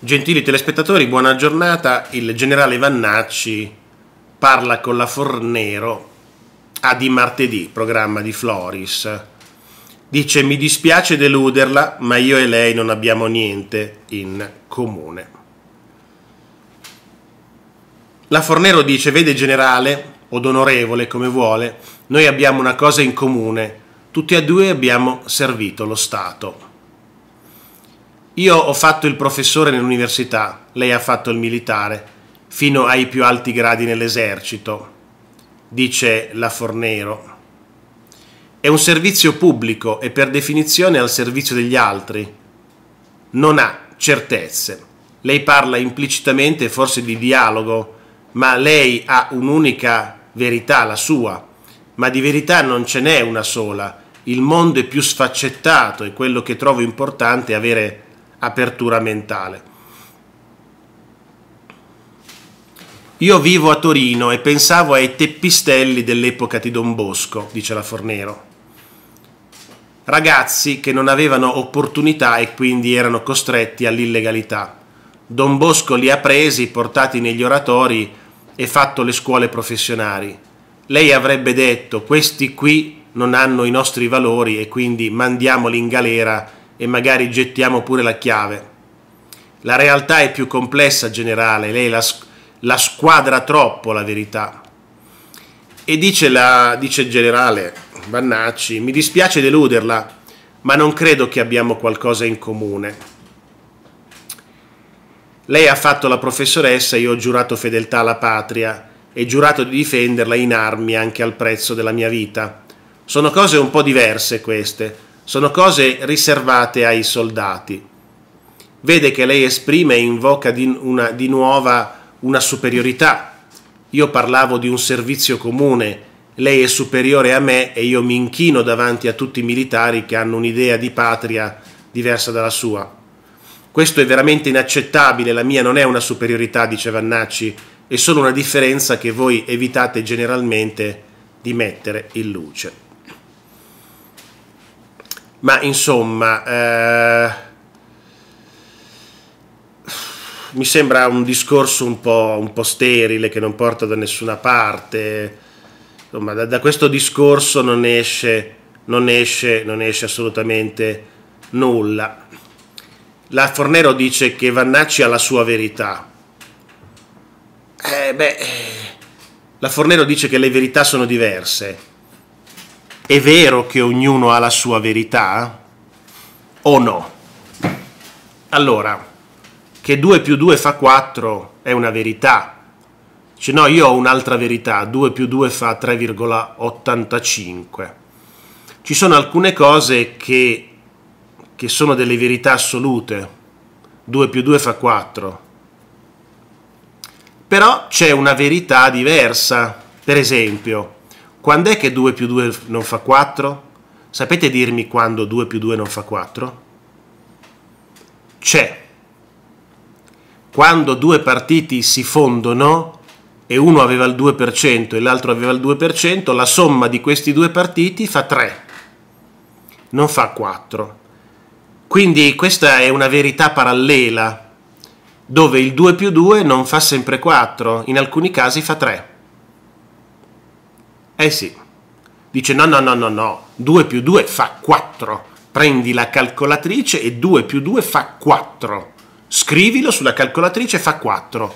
Gentili telespettatori, buona giornata. Il generale Vannacci parla con la Fornero a di martedì, programma di Floris. Dice mi dispiace deluderla, ma io e lei non abbiamo niente in comune. La Fornero dice, vede generale, o d'onorevole come vuole, noi abbiamo una cosa in comune, tutti e due abbiamo servito lo Stato. Io ho fatto il professore nell'università, lei ha fatto il militare, fino ai più alti gradi nell'esercito, dice la Fornero. È un servizio pubblico e per definizione al servizio degli altri. Non ha certezze. Lei parla implicitamente forse di dialogo, ma lei ha un'unica verità, la sua. Ma di verità non ce n'è una sola. Il mondo è più sfaccettato e quello che trovo importante è avere apertura mentale. Io vivo a Torino e pensavo ai teppistelli dell'epoca di Don Bosco, dice la Fornero. Ragazzi che non avevano opportunità e quindi erano costretti all'illegalità. Don Bosco li ha presi, portati negli oratori e fatto le scuole professionali. Lei avrebbe detto: questi qui non hanno i nostri valori e quindi mandiamoli in galera e magari gettiamo pure la chiave. La realtà è più complessa, generale, lei la, la squadra troppo la verità. E dice, la, dice il generale Vannacci, mi dispiace deluderla, ma non credo che abbiamo qualcosa in comune. Lei ha fatto la professoressa, io ho giurato fedeltà alla patria e giurato di difenderla in armi anche al prezzo della mia vita. Sono cose un po' diverse queste, sono cose riservate ai soldati. Vede che lei esprime e invoca di, una, di nuova una superiorità. Io parlavo di un servizio comune, lei è superiore a me e io mi inchino davanti a tutti i militari che hanno un'idea di patria diversa dalla sua. Questo è veramente inaccettabile, la mia non è una superiorità, dice Vannacci, è solo una differenza che voi evitate generalmente di mettere in luce ma insomma eh, mi sembra un discorso un po', un po', sterile che non porta da nessuna parte insomma da, da questo discorso non esce, non esce, non esce assolutamente nulla la Fornero dice che Vannacci ha la sua verità eh beh eh, la Fornero dice che le verità sono diverse è vero che ognuno ha la sua verità o no? Allora, che 2 più 2 fa 4 è una verità. Dice no, io ho un'altra verità, 2 più 2 fa 3,85. Ci sono alcune cose che, che sono delle verità assolute. 2 più 2 fa 4. Però c'è una verità diversa. Per esempio, quando è che 2 più 2 non fa 4? Sapete dirmi quando 2 più 2 non fa 4? C'è. Quando due partiti si fondono e uno aveva il 2% e l'altro aveva il 2%, la somma di questi due partiti fa 3, non fa 4. Quindi questa è una verità parallela, dove il 2 più 2 non fa sempre 4, in alcuni casi fa 3. Eh sì. Dice no, no, no, no, no, 2 più 2 fa 4. Prendi la calcolatrice e 2 più 2 fa 4. Scrivilo sulla calcolatrice e fa 4.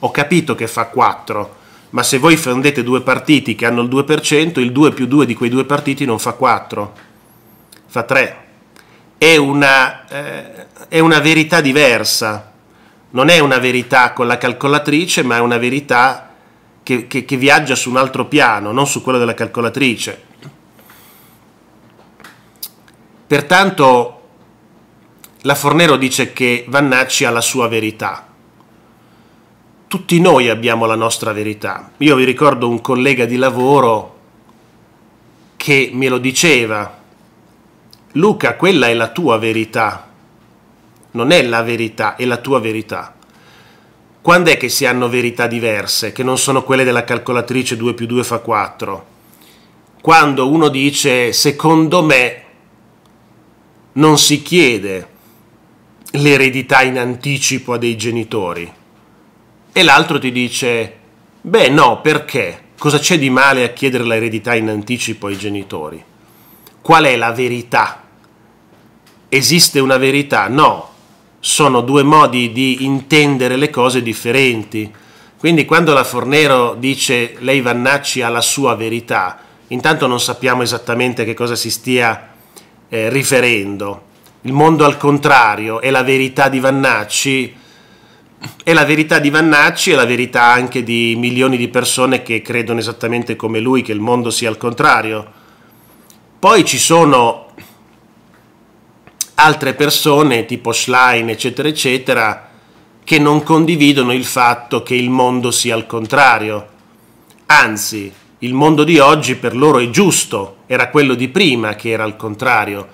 Ho capito che fa 4, ma se voi fondete due partiti che hanno il 2%, il 2 più 2 di quei due partiti non fa 4, fa 3. È una, eh, è una verità diversa. Non è una verità con la calcolatrice, ma è una verità che, che, che viaggia su un altro piano, non su quello della calcolatrice. Pertanto la Fornero dice che Vannacci ha la sua verità. Tutti noi abbiamo la nostra verità. Io vi ricordo un collega di lavoro che me lo diceva. Luca, quella è la tua verità. Non è la verità, è la tua verità. Quando è che si hanno verità diverse, che non sono quelle della calcolatrice 2 più 2 fa 4? Quando uno dice secondo me non si chiede l'eredità in anticipo a dei genitori e l'altro ti dice beh no perché? Cosa c'è di male a chiedere l'eredità in anticipo ai genitori? Qual è la verità? Esiste una verità? No, sono due modi di intendere le cose differenti. Quindi quando la Fornero dice lei Vannacci ha la sua verità, intanto non sappiamo esattamente a che cosa si stia eh, riferendo. Il mondo al contrario è la verità di Vannacci, è la verità di Vannacci e la verità anche di milioni di persone che credono esattamente come lui che il mondo sia al contrario. Poi ci sono altre persone tipo Schlein eccetera eccetera che non condividono il fatto che il mondo sia al contrario. Anzi, il mondo di oggi per loro è giusto, era quello di prima che era al contrario.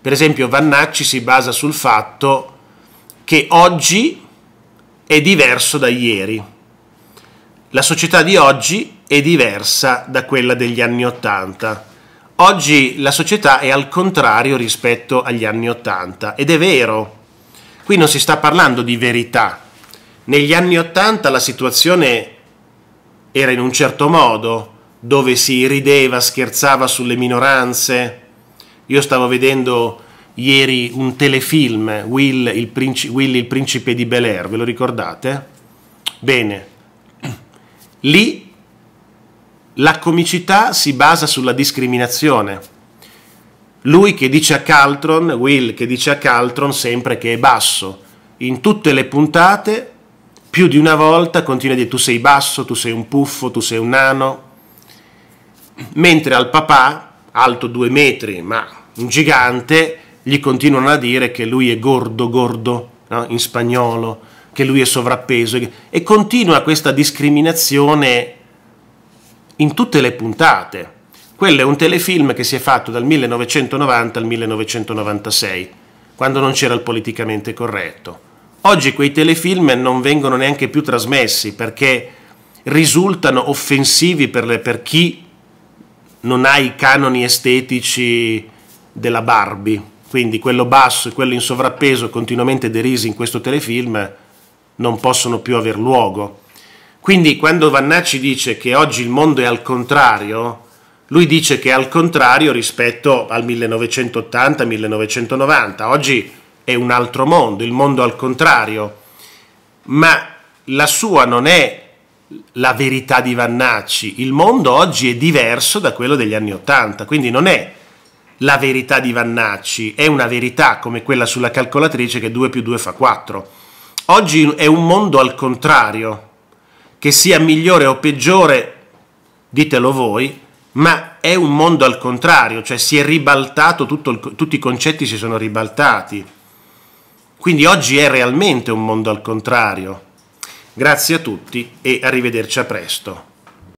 Per esempio Vannacci si basa sul fatto che oggi è diverso da ieri. La società di oggi è diversa da quella degli anni Ottanta Oggi la società è al contrario rispetto agli anni Ottanta ed è vero, qui non si sta parlando di verità. Negli anni Ottanta la situazione era in un certo modo, dove si rideva, scherzava sulle minoranze. Io stavo vedendo ieri un telefilm, Will il, principe, Will, il principe di Bel Air, ve lo ricordate? Bene, lì la comicità si basa sulla discriminazione. Lui che dice a Caltron, Will che dice a Caltron sempre che è basso. In tutte le puntate, più di una volta, continua a dire tu sei basso, tu sei un puffo, tu sei un nano. Mentre al papà, alto due metri, ma un gigante, gli continuano a dire che lui è gordo, gordo, no? in spagnolo, che lui è sovrappeso. E continua questa discriminazione in tutte le puntate. Quello è un telefilm che si è fatto dal 1990 al 1996, quando non c'era il politicamente corretto. Oggi quei telefilm non vengono neanche più trasmessi perché risultano offensivi per, le, per chi non ha i canoni estetici della Barbie. Quindi quello basso e quello in sovrappeso continuamente derisi in questo telefilm non possono più aver luogo. Quindi quando Vannacci dice che oggi il mondo è al contrario, lui dice che è al contrario rispetto al 1980-1990. Oggi è un altro mondo, il mondo al contrario. Ma la sua non è la verità di Vannacci. Il mondo oggi è diverso da quello degli anni 80, quindi non è la verità di Vannacci, è una verità come quella sulla calcolatrice che 2 più 2 fa 4. Oggi è un mondo al contrario, che sia migliore o peggiore, ditelo voi, ma è un mondo al contrario, cioè si è ribaltato, il, tutti i concetti si sono ribaltati. Quindi oggi è realmente un mondo al contrario. Grazie a tutti e arrivederci a presto.